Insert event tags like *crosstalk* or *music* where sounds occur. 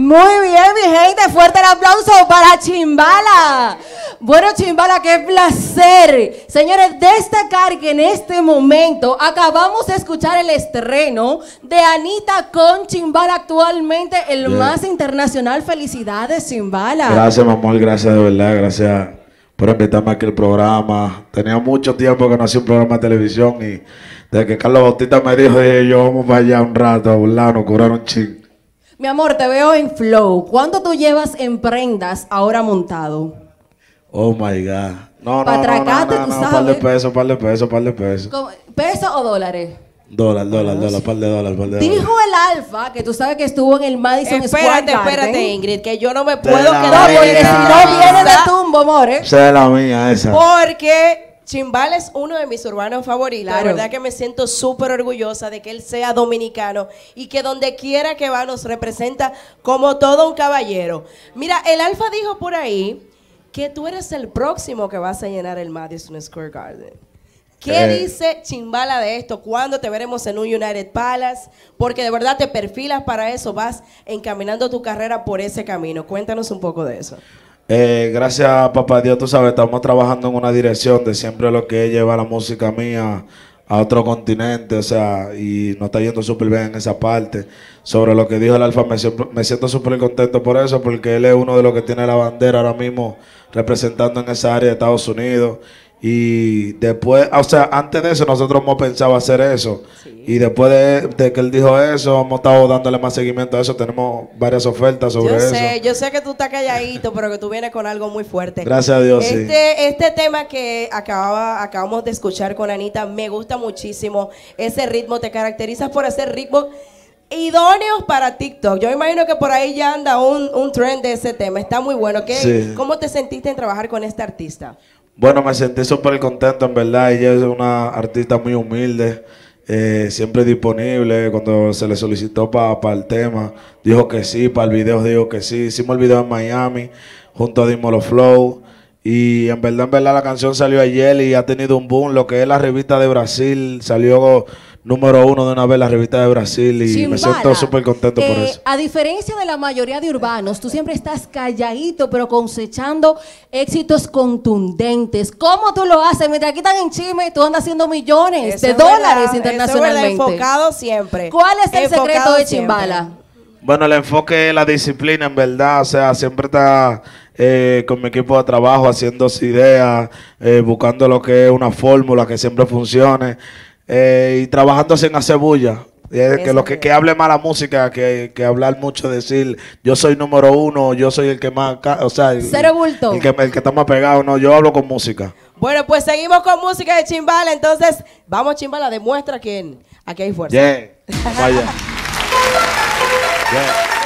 Muy bien, mi gente, fuerte el aplauso para Chimbala. Bueno, Chimbala, qué placer. Señores, destacar que en este momento acabamos de escuchar el estreno de Anita con Chimbala, actualmente el más internacional. Felicidades, Chimbala. Gracias, mamón, gracias de verdad, gracias por invitarme aquí al programa. Tenía mucho tiempo que no hacía un programa de televisión y desde que Carlos Bautista me dijo, yo vamos para allá un rato a burlarnos, curar ching. Mi amor, te veo en flow. ¿Cuánto tú llevas en prendas ahora montado? Oh my God. No, no, no, no, no, tú no, sabes. par de pesos, par de pesos, un par de pesos. ¿Pesos o dólares? Dólar, dólar, ah, dólar, par de dólares, par de dólares. Dijo el Alfa, que tú sabes que estuvo en el Madison Square Espérate, espérate, Ingrid, que yo no me puedo quedar. No, porque si no viene de tumbo, more. Esa es la mía, esa. Porque Chimbala es uno de mis urbanos favoritos. La verdad que me siento súper orgullosa de que él sea dominicano y que donde quiera que va nos representa como todo un caballero. Mira, el Alfa dijo por ahí que tú eres el próximo que vas a llenar el Madison Square Garden. ¿Qué eh. dice Chimbala de esto? ¿Cuándo te veremos en un United Palace? Porque de verdad te perfilas para eso, vas encaminando tu carrera por ese camino. Cuéntanos un poco de eso. Eh, gracias, papá Dios, tú sabes, estamos trabajando en una dirección de siempre lo que lleva la música mía a otro continente, o sea, y nos está yendo súper bien en esa parte. Sobre lo que dijo el Alfa, me, siento súper contento por eso, porque él es uno de los que tiene la bandera ahora mismo representando en esa área de Estados Unidos y después, o sea, antes de eso nosotros hemos pensado hacer eso. Y después de, que él dijo eso, hemos estado dándole más seguimiento a eso. Tenemos varias ofertas sobre eso yo sé, Yo sé que tú estás calladito, pero que tú vienes con algo muy fuerte. Gracias a Dios. Este, este tema que acabamos de escuchar con Anita me gusta muchísimo. Ese ritmo te caracterizas por ese ritmo idóneos para TikTok. Yo imagino que por ahí ya anda un, un trend de ese tema. Está muy bueno. ¿Cómo te sentiste en trabajar con este artista? Bueno, me sentí súper contento, en verdad. Ella es una artista muy humilde, eh, siempre disponible. Cuando se le solicitó para el tema, dijo que sí. Para el video, dijo que sí. Hicimos el video en Miami, junto a Dimolo Flow. Y en verdad, en verdad, la canción salió ayer y ha tenido un boom. Lo que es la revista de Brasil salió número uno de una vez la revista de Brasil y me siento súper contento por eso. A diferencia de la mayoría de urbanos, tú siempre estás calladito, pero cosechando éxitos contundentes. ¿Cómo tú lo haces? Mientras aquí están en Chime, tú andas haciendo millones de dólares internacionales. internacionalmente. Eso enfocado siempre. ¿Cuál es el secreto de Chimbala? Bueno, el enfoque es la disciplina, en verdad. O sea, siempre está eh, con mi equipo de trabajo haciendo ideas, eh, buscando lo que es una fórmula que siempre funcione. Eh, y trabajando sin hacer bulla. Eh, que lo que, que, hable mala música, que, hablar mucho, decir yo soy número uno, yo soy el que más. O sea, el, que, el que está más pegado, no, yo hablo con música. Bueno, pues seguimos con música de chimbala. Entonces, vamos, chimbala, demuestra que aquí hay fuerza. Vaya. *laughs*